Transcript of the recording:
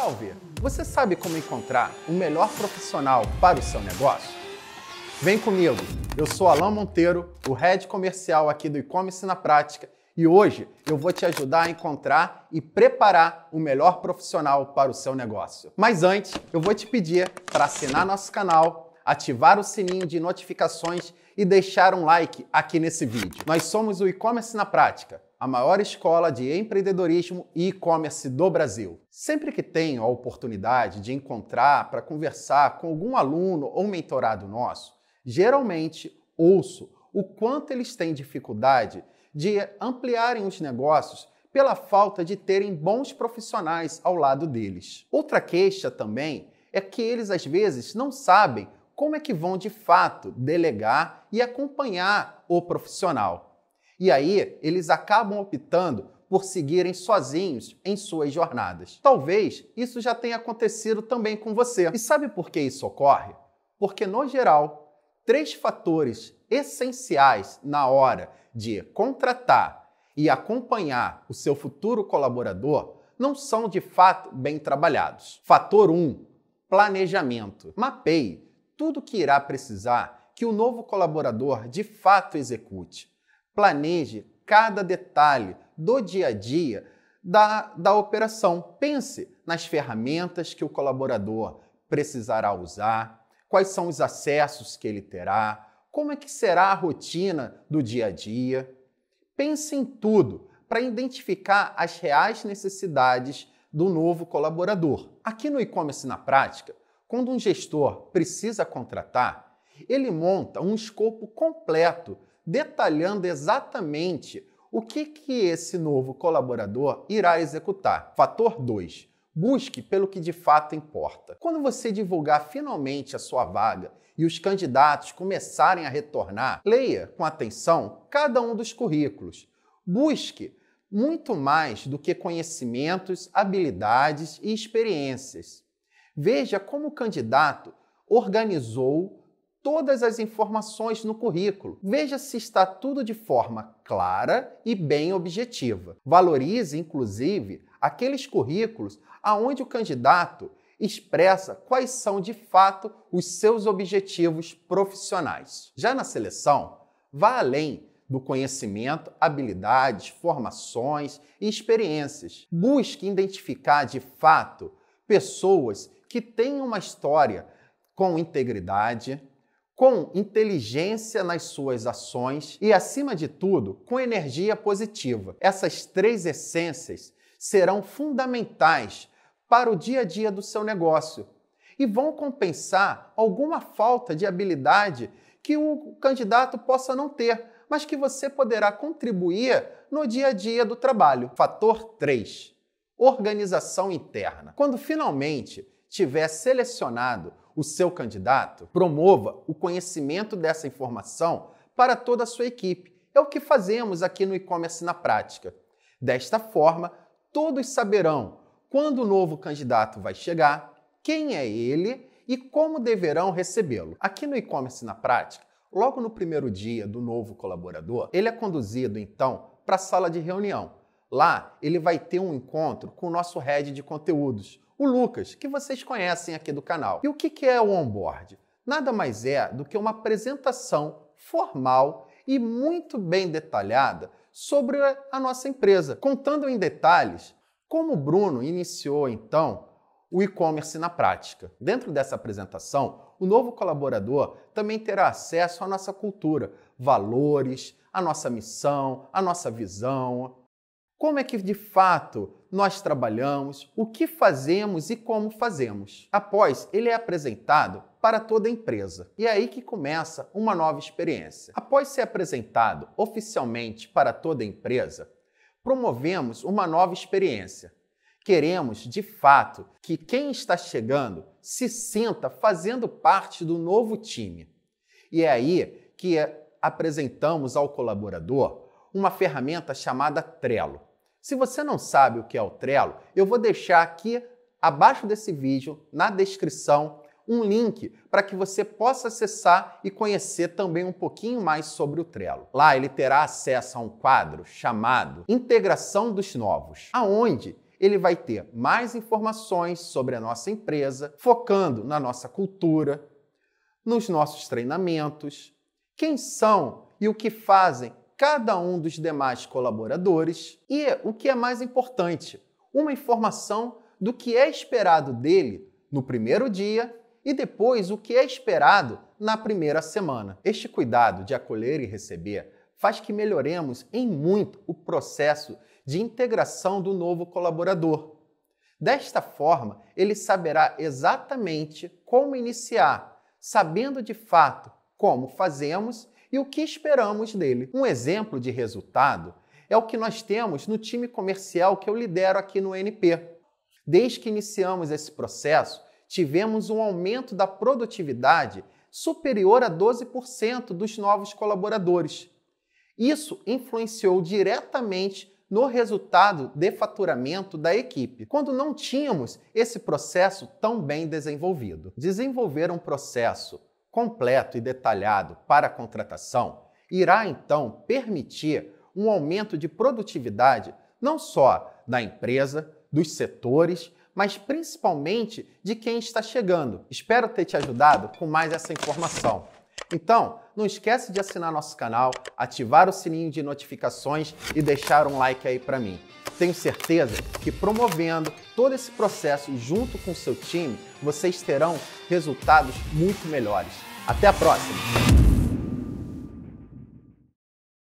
Salve! Você sabe como encontrar o melhor profissional para o seu negócio? Vem comigo! Eu sou Alain Monteiro, o head comercial aqui do e-commerce na prática, e hoje eu vou te ajudar a encontrar e preparar o melhor profissional para o seu negócio. Mas antes, eu vou te pedir para assinar nosso canal, ativar o sininho de notificações e deixar um like aqui nesse vídeo. Nós somos o E-Commerce na Prática, a maior escola de empreendedorismo e e-commerce do Brasil. Sempre que tenho a oportunidade de encontrar para conversar com algum aluno ou mentorado nosso, geralmente ouço o quanto eles têm dificuldade de ampliarem os negócios pela falta de terem bons profissionais ao lado deles. Outra queixa também é que eles às vezes não sabem como é que vão de fato delegar e acompanhar o profissional. E aí eles acabam optando por seguirem sozinhos em suas jornadas. Talvez isso já tenha acontecido também com você. E sabe por que isso ocorre? Porque, no geral, três fatores essenciais na hora de contratar e acompanhar o seu futuro colaborador não são de fato bem trabalhados. Fator 1: um, planejamento. Mapeie tudo que irá precisar que o novo colaborador de fato execute. Planeje cada detalhe do dia a dia da, da operação. Pense nas ferramentas que o colaborador precisará usar, quais são os acessos que ele terá, como é que será a rotina do dia a dia. Pense em tudo para identificar as reais necessidades do novo colaborador. Aqui no e-commerce na prática, quando um gestor precisa contratar, ele monta um escopo completo, detalhando exatamente o que, que esse novo colaborador irá executar. Fator 2. Busque pelo que de fato importa. Quando você divulgar finalmente a sua vaga e os candidatos começarem a retornar, leia com atenção cada um dos currículos. Busque muito mais do que conhecimentos, habilidades e experiências. Veja como o candidato organizou todas as informações no currículo. Veja se está tudo de forma clara e bem objetiva. Valorize, inclusive, aqueles currículos aonde o candidato expressa quais são de fato os seus objetivos profissionais. Já na seleção, vá além do conhecimento, habilidades, formações e experiências. Busque identificar de fato pessoas que tenha uma história com integridade, com inteligência nas suas ações e, acima de tudo, com energia positiva. Essas três essências serão fundamentais para o dia a dia do seu negócio e vão compensar alguma falta de habilidade que o candidato possa não ter, mas que você poderá contribuir no dia a dia do trabalho. Fator 3: organização interna. Quando finalmente tiver selecionado o seu candidato, promova o conhecimento dessa informação para toda a sua equipe. É o que fazemos aqui no e-commerce na prática. Desta forma, todos saberão quando o novo candidato vai chegar, quem é ele e como deverão recebê-lo. Aqui no e-commerce na prática, logo no primeiro dia do novo colaborador, ele é conduzido então para a sala de reunião, Lá ele vai ter um encontro com o nosso head de conteúdos, o Lucas, que vocês conhecem aqui do canal. E o que é o onboard? Nada mais é do que uma apresentação formal e muito bem detalhada sobre a nossa empresa, contando em detalhes como o Bruno iniciou então o e-commerce na prática. Dentro dessa apresentação, o novo colaborador também terá acesso à nossa cultura, valores, a nossa missão, a nossa visão, como é que de fato nós trabalhamos, o que fazemos e como fazemos. Após, ele é apresentado para toda a empresa. E é aí que começa uma nova experiência. Após ser apresentado oficialmente para toda a empresa, promovemos uma nova experiência. Queremos, de fato, que quem está chegando se sinta fazendo parte do novo time. E é aí que eh, apresentamos ao colaborador uma ferramenta chamada Trello. Se você não sabe o que é o Trello, eu vou deixar aqui abaixo desse vídeo, na descrição, um link para que você possa acessar e conhecer também um pouquinho mais sobre o Trello. Lá ele terá acesso a um quadro chamado Integração dos Novos, aonde ele vai ter mais informações sobre a nossa empresa, focando na nossa cultura, nos nossos treinamentos, quem são e o que fazem cada um dos demais colaboradores e, o que é mais importante, uma informação do que é esperado dele no primeiro dia e depois o que é esperado na primeira semana. Este cuidado de acolher e receber faz que melhoremos em muito o processo de integração do novo colaborador. Desta forma, ele saberá exatamente como iniciar, sabendo de fato como fazemos e o que esperamos dele. Um exemplo de resultado é o que nós temos no time comercial que eu lidero aqui no NP. Desde que iniciamos esse processo, tivemos um aumento da produtividade superior a 12% dos novos colaboradores. Isso influenciou diretamente no resultado de faturamento da equipe, quando não tínhamos esse processo tão bem desenvolvido. Desenvolver um processo completo e detalhado para a contratação irá então permitir um aumento de produtividade não só da empresa, dos setores, mas principalmente de quem está chegando. Espero ter te ajudado com mais essa informação. Então, não esquece de assinar nosso canal, ativar o sininho de notificações e deixar um like aí para mim. Tenho certeza que promovendo todo esse processo junto com seu time, vocês terão resultados muito melhores. Até a próxima!